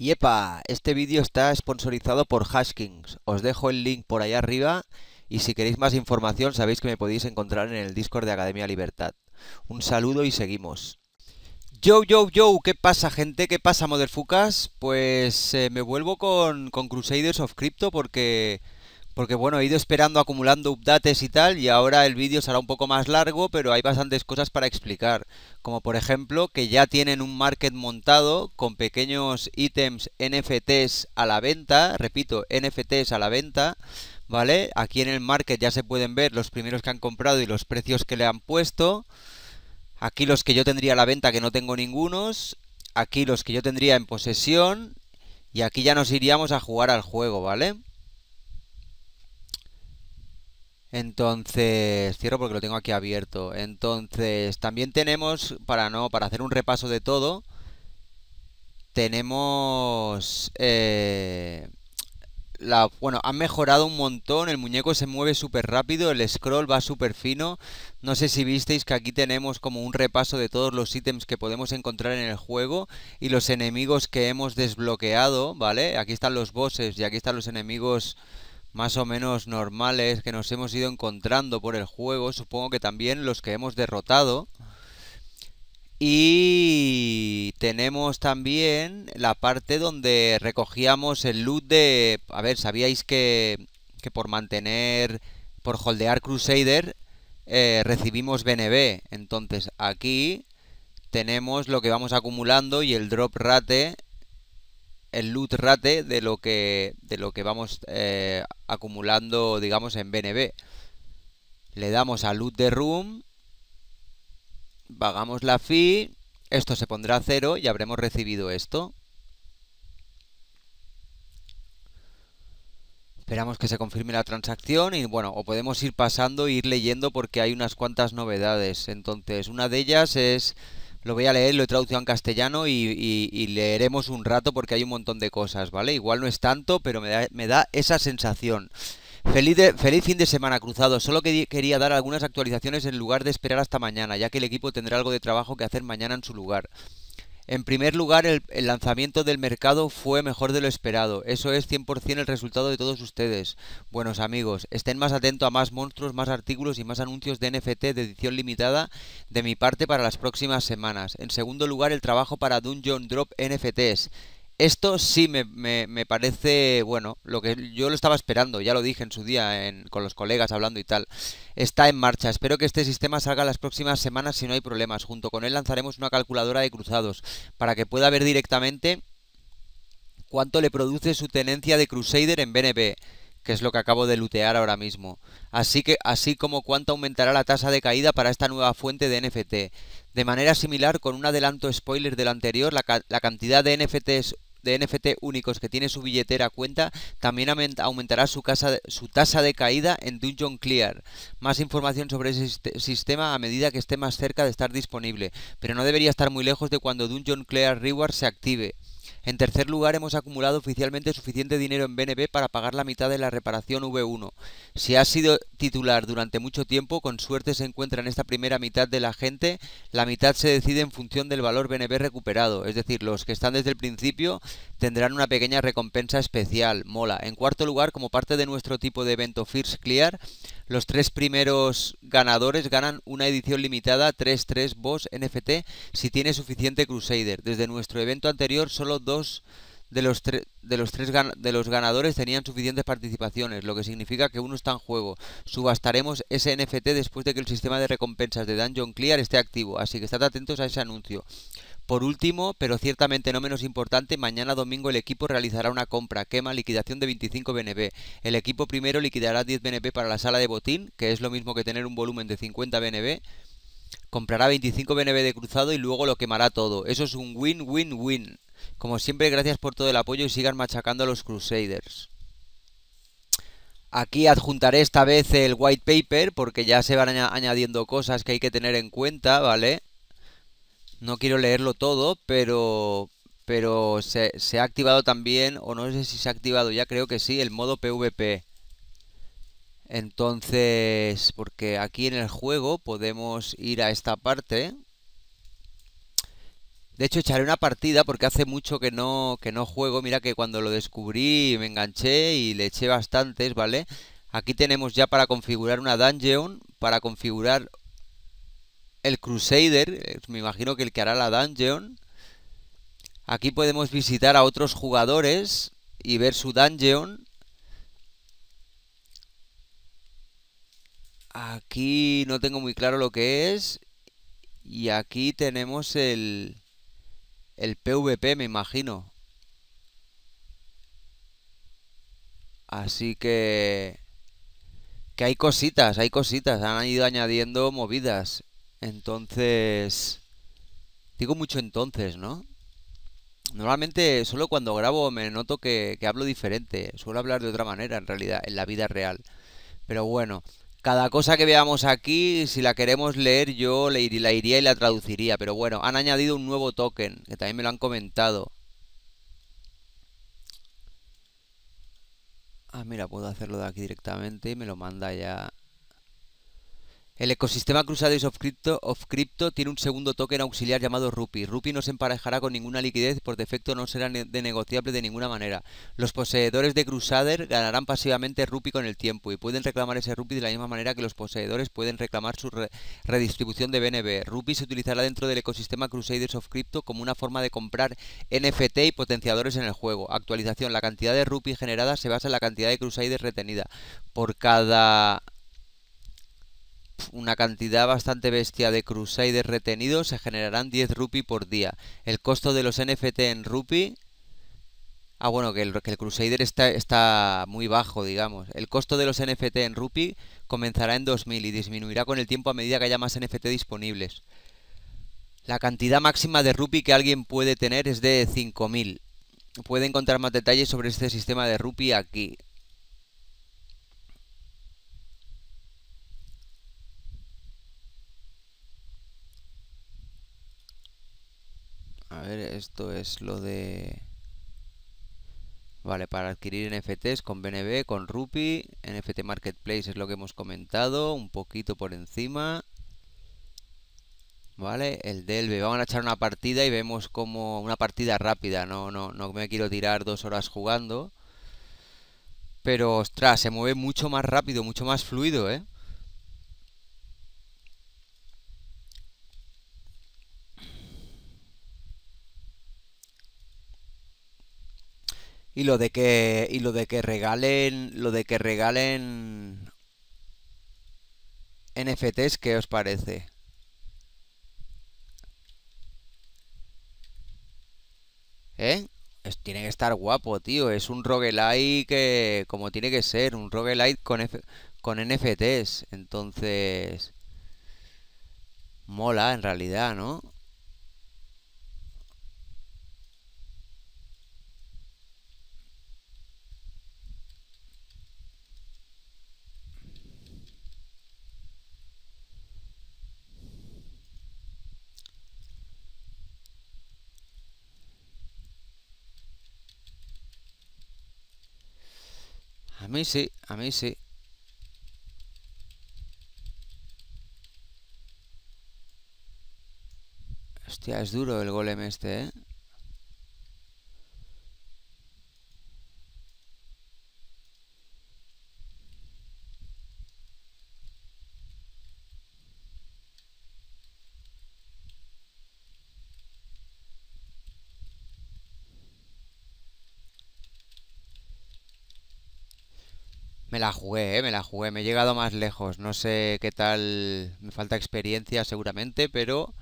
Yepa, este vídeo está sponsorizado por Haskings. Os dejo el link por allá arriba y si queréis más información sabéis que me podéis encontrar en el Discord de Academia Libertad. Un saludo y seguimos. Yo, yo, yo, ¿qué pasa gente? ¿Qué pasa, moderfucas? Pues eh, me vuelvo con, con Crusaders of Crypto porque porque bueno, he ido esperando acumulando updates y tal, y ahora el vídeo será un poco más largo, pero hay bastantes cosas para explicar, como por ejemplo que ya tienen un market montado con pequeños ítems NFTs a la venta, repito, NFTs a la venta, ¿vale? Aquí en el market ya se pueden ver los primeros que han comprado y los precios que le han puesto, aquí los que yo tendría a la venta que no tengo ningunos, aquí los que yo tendría en posesión, y aquí ya nos iríamos a jugar al juego, ¿vale? Entonces, cierro porque lo tengo aquí abierto. Entonces, también tenemos, para no, para hacer un repaso de todo, tenemos eh, la, bueno, han mejorado un montón, el muñeco se mueve súper rápido, el scroll va súper fino. No sé si visteis que aquí tenemos como un repaso de todos los ítems que podemos encontrar en el juego y los enemigos que hemos desbloqueado, ¿vale? Aquí están los bosses y aquí están los enemigos más o menos normales que nos hemos ido encontrando por el juego, supongo que también los que hemos derrotado. Y tenemos también la parte donde recogíamos el loot de... A ver, ¿sabíais que, que por mantener, por holdear Crusader, eh, recibimos BNB? Entonces aquí tenemos lo que vamos acumulando y el drop rate el loot rate de lo que, de lo que vamos eh, acumulando, digamos, en BNB. Le damos a loot de room, pagamos la fee, esto se pondrá a cero y habremos recibido esto. Esperamos que se confirme la transacción y bueno, o podemos ir pasando e ir leyendo porque hay unas cuantas novedades. Entonces, una de ellas es lo voy a leer, lo he traducido en castellano y, leeremos un rato porque hay un montón de cosas, ¿vale? Igual no es tanto, pero me da, esa sensación. Feliz, feliz fin de semana cruzado. Solo que quería dar algunas actualizaciones en lugar de esperar hasta mañana, ya que el equipo tendrá algo de trabajo que hacer mañana en su lugar. En primer lugar, el, lanzamiento del mercado fue mejor de lo esperado. Eso es 100% el resultado de todos ustedes. Buenos amigos, estén más atentos a más monstruos, más artículos y más anuncios de NFT de edición limitada de mi parte para las próximas semanas. En segundo lugar, el trabajo para Dungeon Drop NFTs. Esto sí me, parece, bueno, lo que yo lo estaba esperando, ya lo dije en su día con los colegas hablando y tal. Está en marcha, espero que este sistema salga las próximas semanas si no hay problemas. Junto con él lanzaremos una calculadora de cruzados para que pueda ver directamente cuánto le produce su tenencia de Crusader en BNB, que es lo que acabo de lutear ahora mismo. Así, que, así como cuánto aumentará la tasa de caída para esta nueva fuente de NFT. De manera similar, con un adelanto spoiler del anterior, la, la cantidad de NFTs de NFT únicos que tiene su billetera cuenta, también aumentará su, casa su tasa de caída en Dungeon Clear. Más información sobre ese sistema a medida que esté más cerca de estar disponible, pero no debería estar muy lejos de cuando Dungeon Clear Rewards se active. En tercer lugar, hemos acumulado oficialmente suficiente dinero en BNB para pagar la mitad de la reparación V1. Si ha sido titular durante mucho tiempo, con suerte se encuentra en esta primera mitad de la gente, la mitad se decide en función del valor BNB recuperado, es decir, los que están desde el principio tendrán una pequeña recompensa especial, mola. En cuarto lugar, como parte de nuestro tipo de evento First Clear, los tres primeros ganadores ganan una edición limitada 3-3 Boss NFT si tiene suficiente Crusader. Desde nuestro evento anterior, solo dos de los, de los tres de los ganadores tenían suficientes participaciones, lo que significa que uno está en juego. Subastaremos ese NFT después de que el sistema de recompensas de Dungeon Clear esté activo, así que estad atentos a ese anuncio. Por último, pero ciertamente no menos importante, mañana domingo el equipo realizará una compra, quema, liquidación de 25 BNB. El equipo primero liquidará 10 BNB para la sala de botín, que es lo mismo que tener un volumen de 50 BNB comprará 25 BNB de cruzado y luego lo quemará todo. Eso es un win-win-win. Como siempre, gracias por todo el apoyo y sigan machacando a los Crusaders. Aquí adjuntaré esta vez el white paper porque ya se van añadiendo cosas que hay que tener en cuenta, ¿vale? No quiero leerlo todo, pero pero se, se ha activado también, o no sé si se ha activado ya, creo que sí, el modo PvP. Entonces, porque aquí en el juego podemos ir a esta parte. De hecho, echaré una partida porque hace mucho que no, que no juego. Mira que cuando lo descubrí me enganché y le eché bastantes, ¿vale? Aquí tenemos ya para configurar una dungeon, para configurar el Crusader, eh, me imagino que el que hará la dungeon. Aquí podemos visitar a otros jugadores y ver su dungeon. Aquí no tengo muy claro lo que es. Y aquí tenemos el, el PvP, me imagino. Así que... Que hay cositas, hay cositas. Han ido añadiendo movidas. Entonces... Digo mucho entonces, ¿no? Normalmente solo cuando grabo me noto que, que hablo diferente. Suelo hablar de otra manera en realidad, en la vida real. Pero bueno, cada cosa que veamos aquí, si la queremos leer, yo la iría y la traduciría. Pero bueno, han añadido un nuevo token, que también me lo han comentado. Ah, mira, puedo hacerlo de aquí directamente y me lo manda ya el ecosistema Crusaders of Crypto, tiene un segundo token auxiliar llamado Rupi. Rupi no se emparejará con ninguna liquidez, por defecto no será de negociable de ninguna manera. Los poseedores de Crusader ganarán pasivamente Rupi con el tiempo y pueden reclamar ese Rupi de la misma manera que los poseedores pueden reclamar su redistribución de BNB. Rupi se utilizará dentro del ecosistema Crusaders of Crypto como una forma de comprar NFT y potenciadores en el juego. Actualización: la cantidad de Rupi generada se basa en la cantidad de Crusaders retenida. Por cada una cantidad bastante bestia de Crusader retenidos, se generarán 10 rupi por día. El costo de los NFT en rupee... Ah, bueno, que el, Crusader está, está muy bajo, digamos. El costo de los NFT en rupi comenzará en 2000 y disminuirá con el tiempo a medida que haya más NFT disponibles. La cantidad máxima de rupi que alguien puede tener es de 5000. Puede encontrar más detalles sobre este sistema de rupee aquí. ver, esto es lo de... Vale, para adquirir NFTs con BNB, con Rupi, NFT Marketplace es lo que hemos comentado, un poquito por encima. Vale, el Delve, vamos a echar una partida y vemos como una partida rápida, no, no, no me quiero tirar dos horas jugando. Pero ostras, se mueve mucho más rápido, mucho más fluido, ¿eh? Y lo de que. Y lo de que regalen. Lo de que regalen. NFTs, ¿qué os parece? ¿Eh? tiene que estar guapo, tío. Es un roguelite que, como tiene que ser, un roguelite con, con NFTs. Entonces... Mola, en realidad, ¿no? A mí sí, a mí sí. Hostia, es duro el golem este, ¿eh? Me la jugué, ¿eh? me la jugué, me he llegado más lejos. No sé qué tal, me falta experiencia seguramente, pero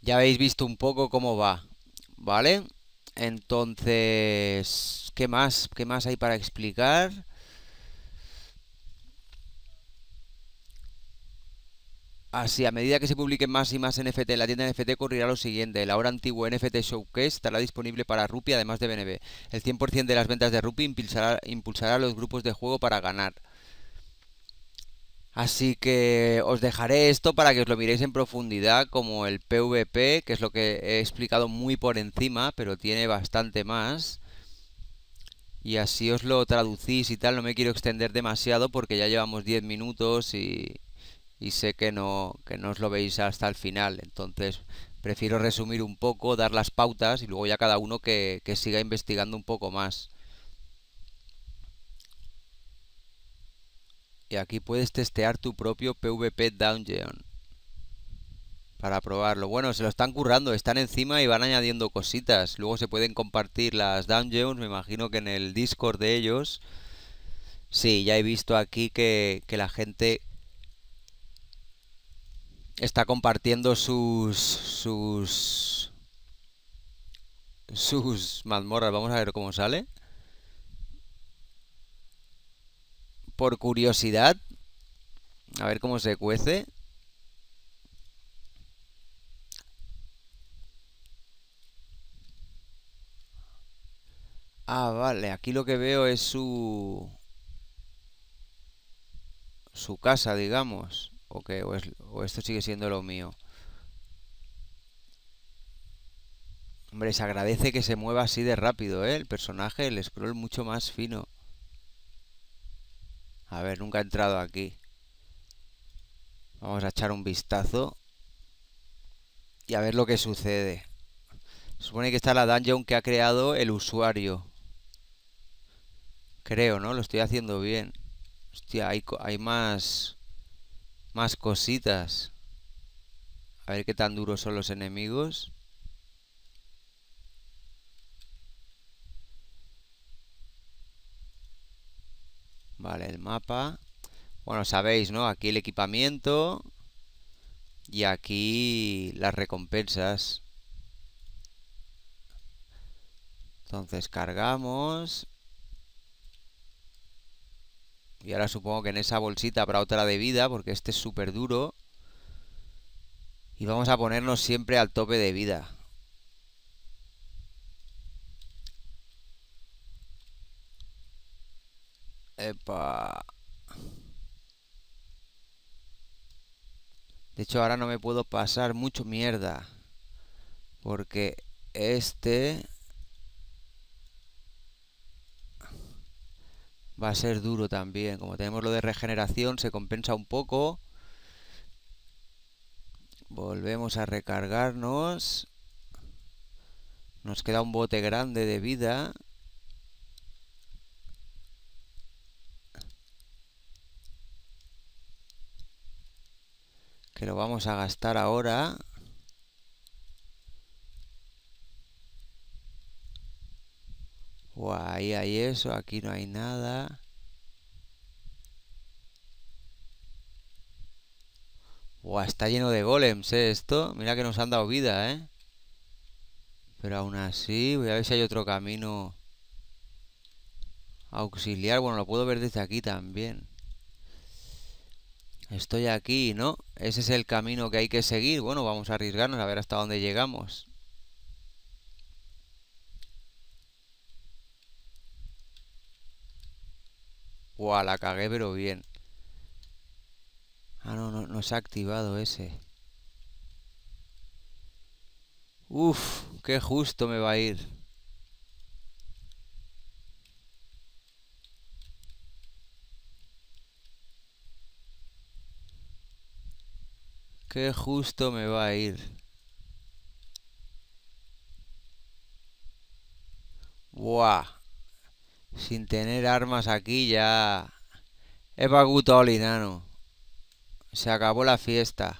ya habéis visto un poco cómo va, ¿vale? Entonces, ¿qué más? ¿Qué más hay para explicar? Así, a medida que se publiquen más y más NFT en la tienda NFT, corrirá lo siguiente. La hora antiguo NFT Showcase estará disponible para Rupi además de BNB. El 100% de las ventas de Rupi impulsará, impulsará los grupos de juego para ganar. Así que os dejaré esto para que os lo miréis en profundidad, como el PvP, que es lo que he explicado muy por encima, pero tiene bastante más. Y así os lo traducís y tal, no me quiero extender demasiado porque ya llevamos 10 minutos y, y sé que no, que no os lo veis hasta el final. Entonces prefiero resumir un poco, dar las pautas y luego ya cada uno que, siga investigando un poco más. Y aquí puedes testear tu propio PvP Dungeon para probarlo. Bueno, se lo están currando, están encima y van añadiendo cositas. Luego se pueden compartir las dungeons, me imagino que en el Discord de ellos. Sí, ya he visto aquí que, que la gente está compartiendo sus, sus, sus mazmorras. Vamos a ver cómo sale. Por curiosidad, a ver cómo se cuece. Ah, vale, aquí lo que veo es su... su casa, digamos o esto sigue siendo lo mío. Hombre, se agradece que se mueva así de rápido, ¿eh? El personaje, el scroll mucho más fino. A ver, nunca he entrado aquí. Vamos a echar un vistazo. Y a ver lo que sucede. Supone que está la dungeon que ha creado el usuario. Creo, ¿no? Lo estoy haciendo bien. Hostia, hay más más cositas. A ver qué tan duros son los enemigos. Vale, el mapa. Bueno, sabéis, ¿no? Aquí el equipamiento. Y aquí las recompensas. Entonces cargamos. Y ahora supongo que en esa bolsita habrá otra de vida, porque este es súper duro. Y vamos a ponernos siempre al tope de vida. Epa. De hecho, ahora no me puedo pasar mucho mierda. Porque este... Va a ser duro también. Como tenemos lo de regeneración, se compensa un poco. Volvemos a recargarnos. Nos queda un bote grande de vida. Que lo vamos a gastar ahora. Ahí hay eso, aquí no hay nada. Buah, está lleno de golems, eh, Esto, mira que nos han dado vida, ¿eh? Pero aún así, voy a ver si hay otro camino auxiliar. Bueno, lo puedo ver desde aquí también. Estoy aquí, ¿no? Ese es el camino que hay que seguir. Bueno, vamos a arriesgarnos a ver hasta dónde llegamos. Buah, la cagué, pero bien. Ah, no, no, se ha activado ese. Uf, qué justo me va a ir. Qué justo me va a ir. Buah sin tener armas aquí ya... Es Guto Olinano. Se acabó la fiesta.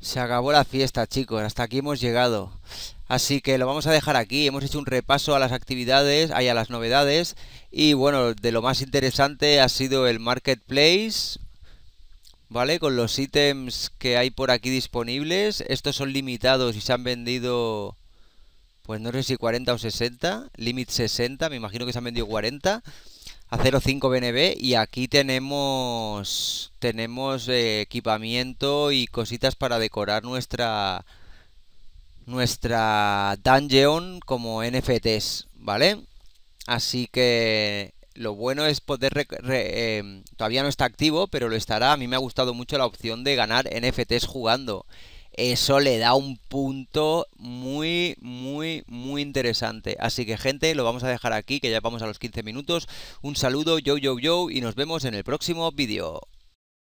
Se acabó la fiesta, chicos. Hasta aquí hemos llegado. Así que lo vamos a dejar aquí. Hemos hecho un repaso a las actividades, Hay a las novedades. Y bueno, de lo más interesante ha sido el marketplace. ¿Vale? Con los ítems que hay por aquí disponibles. Estos son limitados y se han vendido pues no sé si 40 o 60, límite 60, me imagino que se han vendido 40 a 0.5 BNB y aquí tenemos tenemos eh, equipamiento y cositas para decorar nuestra nuestra dungeon como NFTs, ¿vale? Así que lo bueno es poder eh, todavía no está activo, pero lo estará. A mí me ha gustado mucho la opción de ganar NFTs jugando eso le da un punto muy, muy, muy interesante. Así que gente, lo vamos a dejar aquí, que ya vamos a los 15 minutos. Un saludo, yo, yo, yo, y nos vemos en el próximo vídeo.